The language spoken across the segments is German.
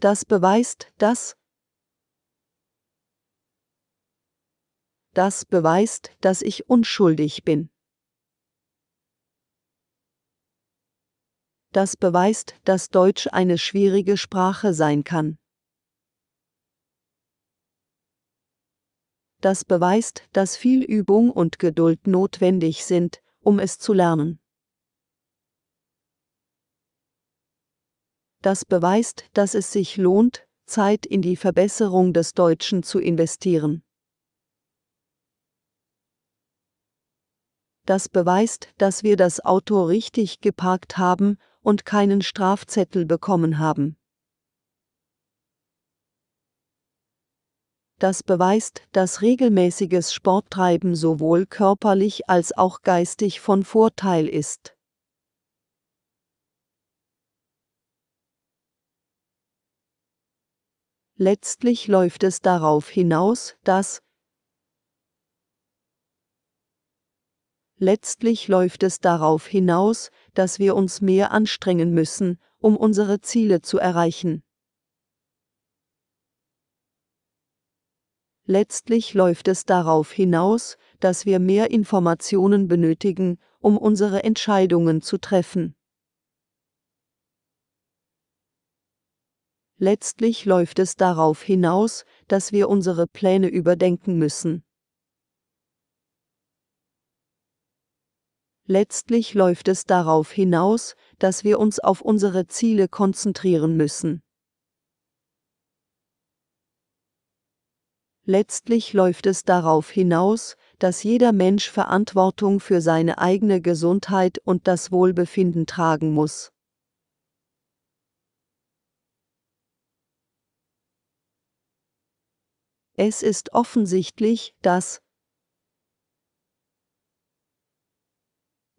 Das beweist, dass Das beweist, dass ich unschuldig bin. Das beweist, dass Deutsch eine schwierige Sprache sein kann. Das beweist, dass viel Übung und Geduld notwendig sind, um es zu lernen. Das beweist, dass es sich lohnt, Zeit in die Verbesserung des Deutschen zu investieren. Das beweist, dass wir das Auto richtig geparkt haben und keinen Strafzettel bekommen haben. Das beweist, dass regelmäßiges Sporttreiben sowohl körperlich als auch geistig von Vorteil ist. Letztlich läuft es darauf hinaus, dass Letztlich läuft es darauf hinaus, dass wir uns mehr anstrengen müssen, um unsere Ziele zu erreichen. Letztlich läuft es darauf hinaus, dass wir mehr Informationen benötigen, um unsere Entscheidungen zu treffen. Letztlich läuft es darauf hinaus, dass wir unsere Pläne überdenken müssen. Letztlich läuft es darauf hinaus, dass wir uns auf unsere Ziele konzentrieren müssen. Letztlich läuft es darauf hinaus, dass jeder Mensch Verantwortung für seine eigene Gesundheit und das Wohlbefinden tragen muss. Es ist offensichtlich, dass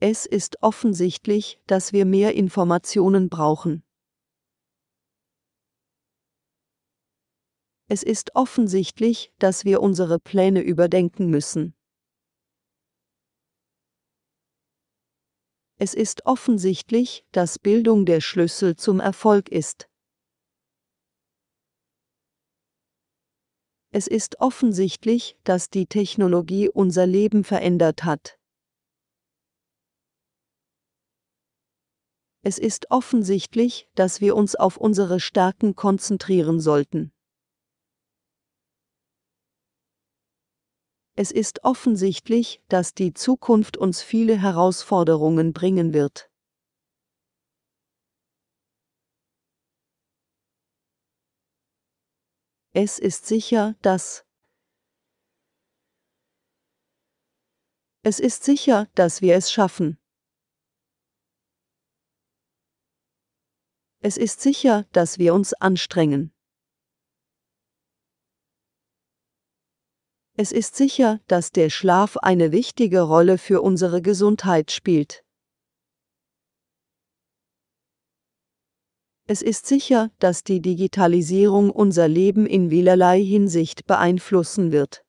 Es ist offensichtlich, dass wir mehr Informationen brauchen. Es ist offensichtlich, dass wir unsere Pläne überdenken müssen. Es ist offensichtlich, dass Bildung der Schlüssel zum Erfolg ist. Es ist offensichtlich, dass die Technologie unser Leben verändert hat. Es ist offensichtlich, dass wir uns auf unsere Stärken konzentrieren sollten. Es ist offensichtlich, dass die Zukunft uns viele Herausforderungen bringen wird. Es ist sicher, dass Es ist sicher, dass wir es schaffen. Es ist sicher, dass wir uns anstrengen. Es ist sicher, dass der Schlaf eine wichtige Rolle für unsere Gesundheit spielt. Es ist sicher, dass die Digitalisierung unser Leben in vielerlei Hinsicht beeinflussen wird.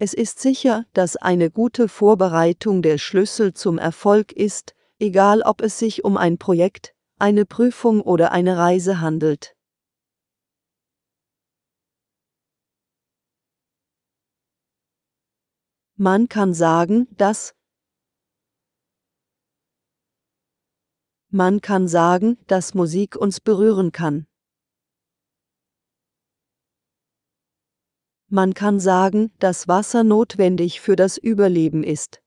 Es ist sicher, dass eine gute Vorbereitung der Schlüssel zum Erfolg ist, egal ob es sich um ein Projekt, eine Prüfung oder eine Reise handelt. Man kann sagen, dass, Man kann sagen, dass Musik uns berühren kann. Man kann sagen, dass Wasser notwendig für das Überleben ist.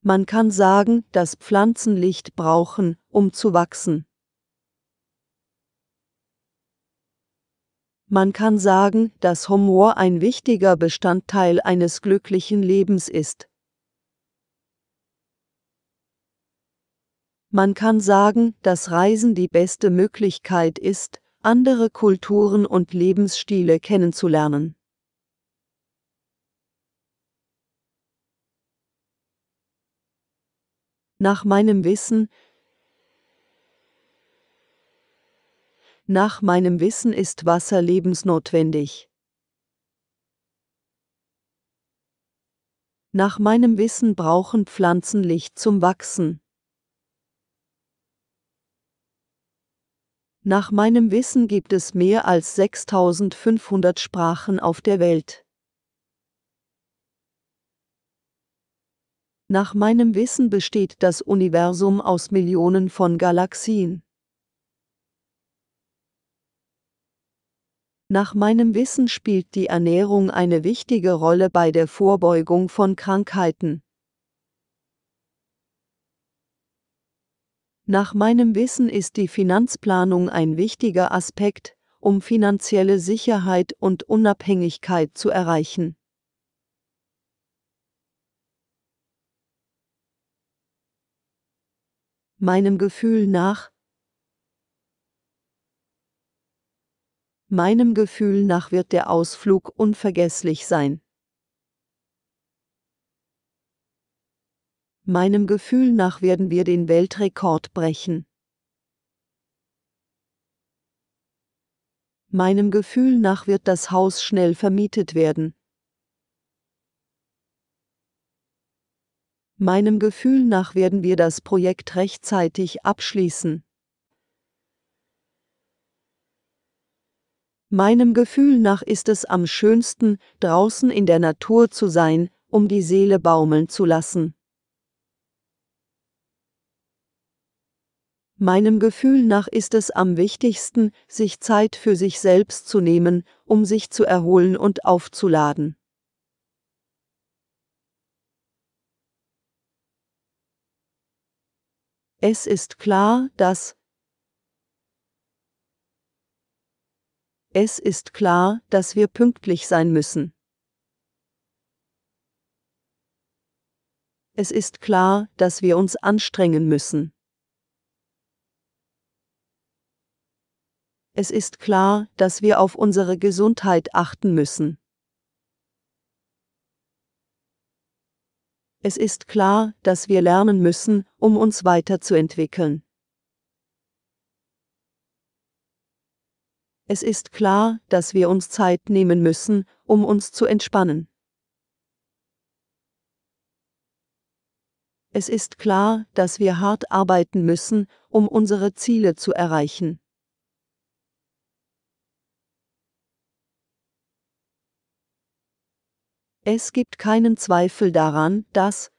Man kann sagen, dass Pflanzen Licht brauchen, um zu wachsen. Man kann sagen, dass Humor ein wichtiger Bestandteil eines glücklichen Lebens ist. Man kann sagen, dass Reisen die beste Möglichkeit ist, andere Kulturen und Lebensstile kennenzulernen. Nach meinem Wissen Nach meinem Wissen ist Wasser lebensnotwendig. Nach meinem Wissen brauchen Pflanzen Licht zum Wachsen. Nach meinem Wissen gibt es mehr als 6500 Sprachen auf der Welt. Nach meinem Wissen besteht das Universum aus Millionen von Galaxien. Nach meinem Wissen spielt die Ernährung eine wichtige Rolle bei der Vorbeugung von Krankheiten. Nach meinem Wissen ist die Finanzplanung ein wichtiger Aspekt, um finanzielle Sicherheit und Unabhängigkeit zu erreichen. Meinem Gefühl nach Meinem Gefühl nach wird der Ausflug unvergesslich sein. Meinem Gefühl nach werden wir den Weltrekord brechen. Meinem Gefühl nach wird das Haus schnell vermietet werden. Meinem Gefühl nach werden wir das Projekt rechtzeitig abschließen. Meinem Gefühl nach ist es am schönsten, draußen in der Natur zu sein, um die Seele baumeln zu lassen. Meinem Gefühl nach ist es am wichtigsten, sich Zeit für sich selbst zu nehmen, um sich zu erholen und aufzuladen. Es ist klar, dass Es ist klar, dass wir pünktlich sein müssen. Es ist klar, dass wir uns anstrengen müssen. Es ist klar, dass wir auf unsere Gesundheit achten müssen. Es ist klar, dass wir lernen müssen, um uns weiterzuentwickeln. Es ist klar, dass wir uns Zeit nehmen müssen, um uns zu entspannen. Es ist klar, dass wir hart arbeiten müssen, um unsere Ziele zu erreichen. Es gibt keinen Zweifel daran, dass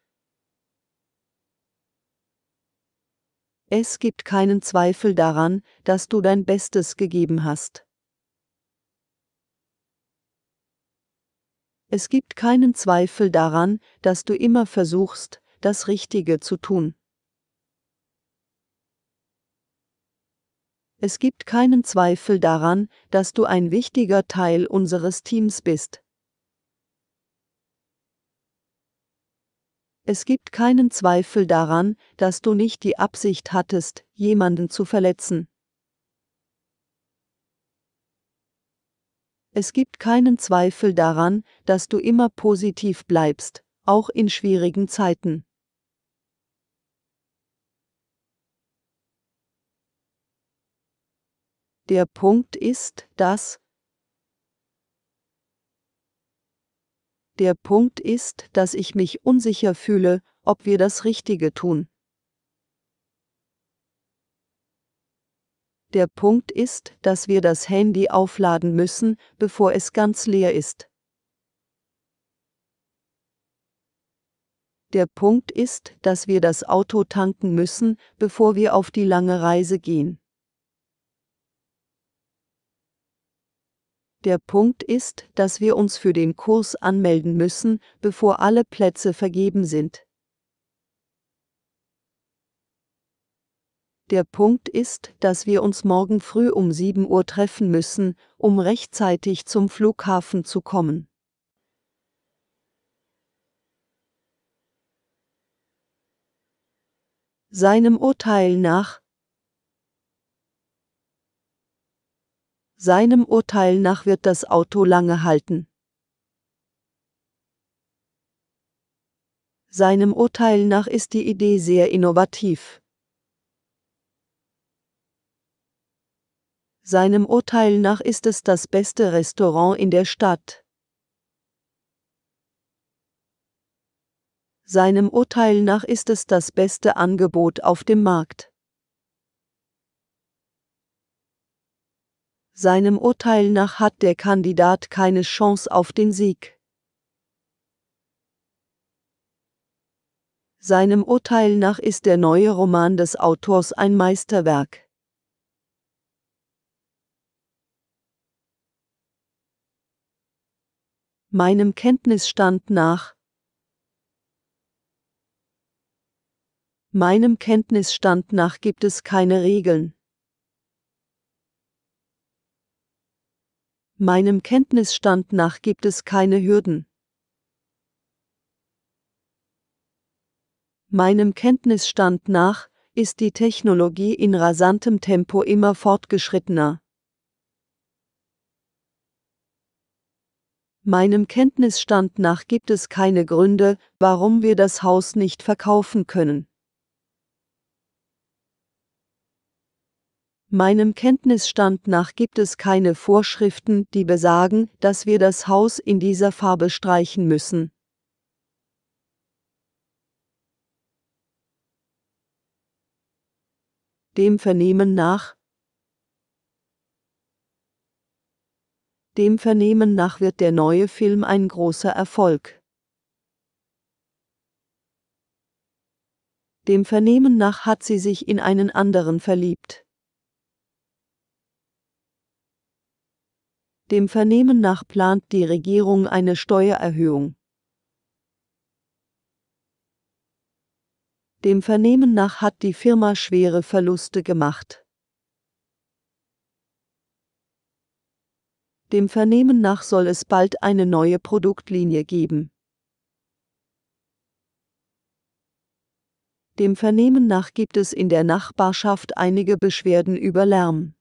Es gibt keinen Zweifel daran, dass du dein Bestes gegeben hast. Es gibt keinen Zweifel daran, dass du immer versuchst, das Richtige zu tun. Es gibt keinen Zweifel daran, dass du ein wichtiger Teil unseres Teams bist. Es gibt keinen Zweifel daran, dass du nicht die Absicht hattest, jemanden zu verletzen. Es gibt keinen Zweifel daran, dass du immer positiv bleibst, auch in schwierigen Zeiten. Der Punkt ist, dass, Der Punkt ist, dass ich mich unsicher fühle, ob wir das Richtige tun. Der Punkt ist, dass wir das Handy aufladen müssen, bevor es ganz leer ist. Der Punkt ist, dass wir das Auto tanken müssen, bevor wir auf die lange Reise gehen. Der Punkt ist, dass wir uns für den Kurs anmelden müssen, bevor alle Plätze vergeben sind. Der Punkt ist, dass wir uns morgen früh um 7 Uhr treffen müssen, um rechtzeitig zum Flughafen zu kommen. Seinem Urteil nach Seinem Urteil nach wird das Auto lange halten. Seinem Urteil nach ist die Idee sehr innovativ. Seinem Urteil nach ist es das beste Restaurant in der Stadt. Seinem Urteil nach ist es das beste Angebot auf dem Markt. Seinem Urteil nach hat der Kandidat keine Chance auf den Sieg. Seinem Urteil nach ist der neue Roman des Autors ein Meisterwerk. Meinem Kenntnisstand nach Meinem Kenntnisstand nach gibt es keine Regeln. Meinem Kenntnisstand nach gibt es keine Hürden. Meinem Kenntnisstand nach ist die Technologie in rasantem Tempo immer fortgeschrittener. Meinem Kenntnisstand nach gibt es keine Gründe, warum wir das Haus nicht verkaufen können. Meinem Kenntnisstand nach gibt es keine Vorschriften, die besagen, dass wir das Haus in dieser Farbe streichen müssen. Dem Vernehmen nach Dem Vernehmen nach wird der neue Film ein großer Erfolg. Dem Vernehmen nach hat sie sich in einen anderen verliebt. Dem Vernehmen nach plant die Regierung eine Steuererhöhung. Dem Vernehmen nach hat die Firma schwere Verluste gemacht. Dem Vernehmen nach soll es bald eine neue Produktlinie geben. Dem Vernehmen nach gibt es in der Nachbarschaft einige Beschwerden über Lärm.